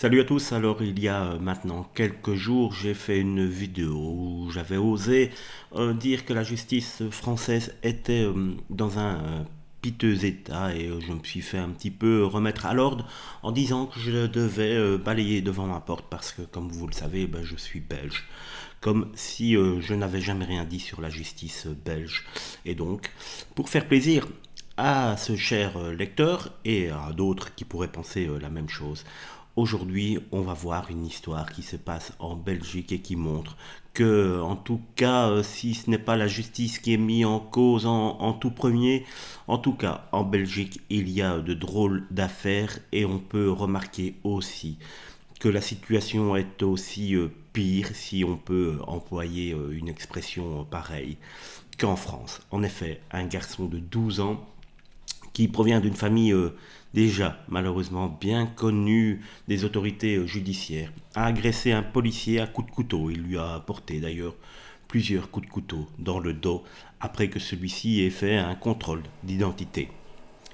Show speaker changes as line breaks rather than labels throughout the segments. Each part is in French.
Salut à tous, alors il y a euh, maintenant quelques jours j'ai fait une vidéo où j'avais osé euh, dire que la justice française était euh, dans un piteux état et je me suis fait un petit peu remettre à l'ordre en disant que je devais balayer devant ma porte parce que comme vous le savez ben, je suis belge comme si je n'avais jamais rien dit sur la justice belge et donc pour faire plaisir à ce cher lecteur et à d'autres qui pourraient penser la même chose Aujourd'hui, on va voir une histoire qui se passe en Belgique et qui montre que, en tout cas, euh, si ce n'est pas la justice qui est mise en cause en, tout premier, en tout cas, en Belgique, il y a de drôles d'affaires et on peut remarquer aussi que la situation est aussi euh, pire, si on peut employer euh, une expression pareille, qu'en France. En effet, un garçon de 12 ans qui provient d'une famille euh, déjà malheureusement bien connue des autorités euh, judiciaires, a agressé un policier à coups de couteau. Il lui a apporté d'ailleurs plusieurs coups de couteau dans le dos après que celui-ci ait fait un contrôle d'identité.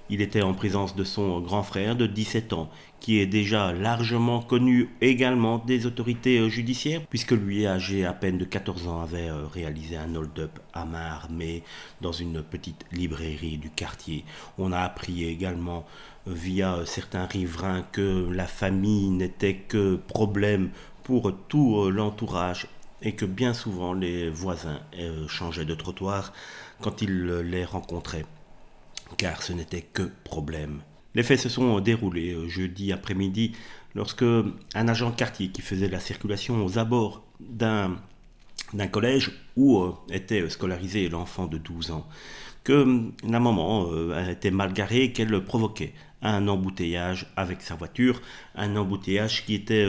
Il était en présence de son grand frère de 17 ans, qui est déjà largement connu également des autorités euh, judiciaires, puisque lui, âgé à peine de 14 ans, avait euh, réalisé un hold-up à main armée dans une petite librairie du quartier. On a appris également euh, via certains riverains que la famille n'était que problème pour tout l'entourage et que bien souvent les voisins changeaient de trottoir quand ils les rencontraient car ce n'était que problème. Les faits se sont déroulés euh, jeudi après-midi lorsque un agent quartier qui faisait la circulation aux abords d'un d'un collège où euh, était scolarisé l'enfant de 12 ans, que euh, la maman était mal garée, qu'elle provoquait un embouteillage avec sa voiture, un embouteillage qui était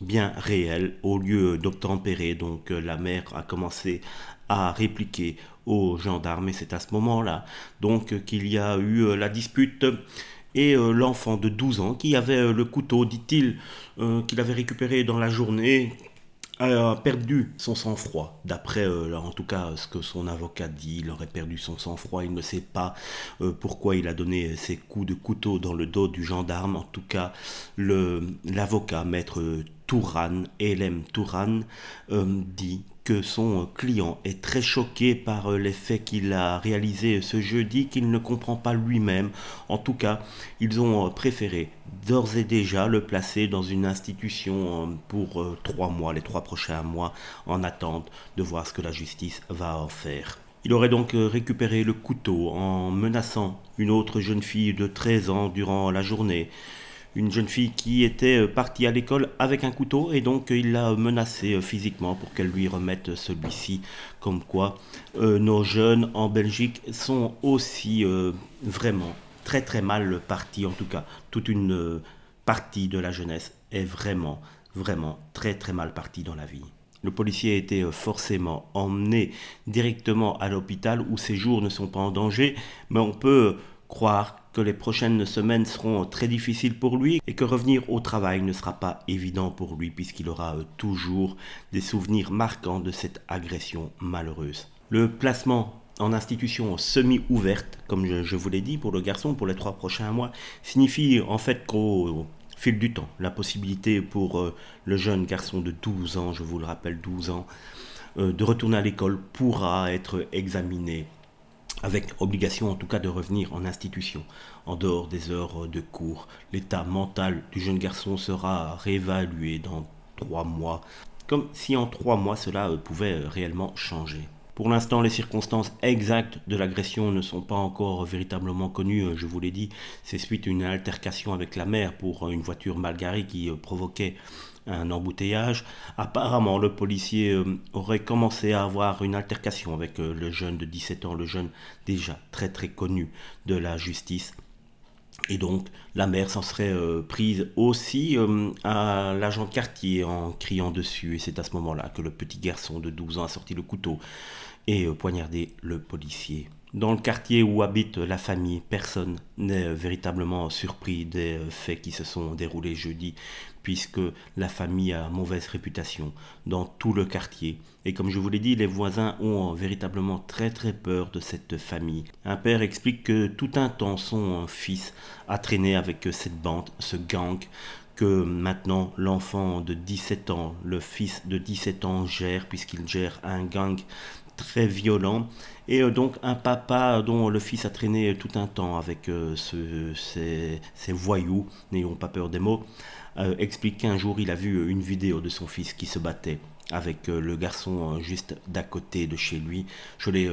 bien réel au lieu d'obtempérer. Donc la mère a commencé à répliquer aux gendarmes, et c'est à ce moment-là donc qu'il y a eu euh, la dispute et euh, l'enfant de 12 ans qui avait euh, le couteau, dit-il, qu'il avait récupéré dans la journée, a perdu son sang-froid. D'après, en tout cas, ce que son avocat dit, il aurait perdu son sang-froid. Il ne sait pas pourquoi il a donné ses coups de couteau dans le dos du gendarme. En tout cas, l'avocat, maître Touran, Elem Touran, dit que son euh, client est très choqué par euh, les faits qu'il a réalisés ce jeudi, qu'il ne comprend pas lui-même. En tout cas, ils ont euh, préféré d'ores et déjà le placer dans une institution pour trois mois, les trois prochains mois, en attente de voir ce que la justice va en faire. Il aurait donc récupéré le couteau en menaçant une autre jeune fille de 13 ans durant la journée une jeune fille qui était euh, partie à l'école avec un couteau et donc euh, il l'a menacée euh, physiquement pour qu'elle lui remette celui-ci. Comme quoi, nos jeunes en Belgique sont aussi vraiment très très mal partis. En tout cas, toute une partie de la jeunesse est vraiment, vraiment très très mal partie dans la vie. Le policier a été forcément emmené directement à l'hôpital où ses jours ne sont pas en danger, mais on peut croire que les prochaines semaines seront très difficiles pour lui et que revenir au travail ne sera pas évident pour lui puisqu'il aura euh, toujours des souvenirs marquants de cette agression malheureuse. Le placement en institution semi-ouverte, comme je, vous l'ai dit, pour le garçon pour les trois prochains mois, signifie en fait qu'au fil du temps, la possibilité pour euh, le jeune garçon de 12 ans, je vous le rappelle, 12 ans, euh, de retourner à l'école pourra être examinée avec obligation en tout cas de revenir en institution. En dehors des heures de cours, l'état mental du jeune garçon sera réévalué dans trois mois, comme si en trois mois cela euh, pouvait euh, réellement changer. Pour l'instant, les circonstances exactes de l'agression ne sont pas encore véritablement connues, euh, je vous l'ai dit. C'est suite à une altercation avec la mère pour euh, une voiture mal qui euh, provoquait un embouteillage. Apparemment, le policier aurait commencé à avoir une altercation avec le jeune de 17 ans, le jeune déjà très très connu de la justice. Et donc la mère s'en serait euh, prise aussi euh, à l'agent quartier en criant dessus. Et c'est à ce moment-là que le petit garçon de 12 ans a sorti le couteau et euh, poignardé le policier. Dans le quartier où habite la famille, personne n'est véritablement surpris des euh, faits qui se sont déroulés jeudi, puisque la famille a mauvaise réputation dans tout le quartier. Et comme je vous l'ai dit, les voisins ont véritablement très très peur de cette famille. Un père explique que tout un temps son fils a traîné avec cette bande, ce gang, que maintenant l'enfant de 17 ans, le fils de 17 ans gère, puisqu'il gère un gang très violent. Et euh, donc un papa dont le fils a traîné tout un temps avec euh, ce, ces, ces, voyous, n'ayons pas peur des mots, euh, explique qu'un jour il a vu une vidéo de son fils qui se battait avec le garçon juste d'à côté de chez lui. Je l'ai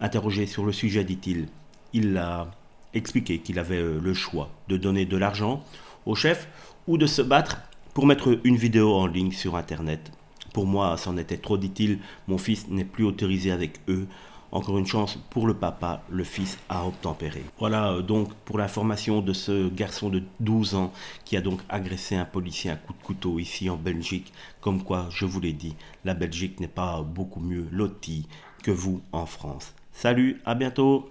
interrogé sur le sujet, dit-il. Il a expliqué qu'il avait le choix de donner de l'argent au chef ou de se battre pour mettre une vidéo en ligne sur Internet. Pour moi, c'en était trop, dit-il. Mon fils n'est plus autorisé avec eux. Encore une chance pour le papa, le fils a obtempéré. Voilà euh, donc pour l'information de ce garçon de 12 ans qui a donc agressé un policier à coup de couteau ici en Belgique. Comme quoi, je vous l'ai dit, la Belgique n'est pas beaucoup mieux lotie que vous en France. Salut, à bientôt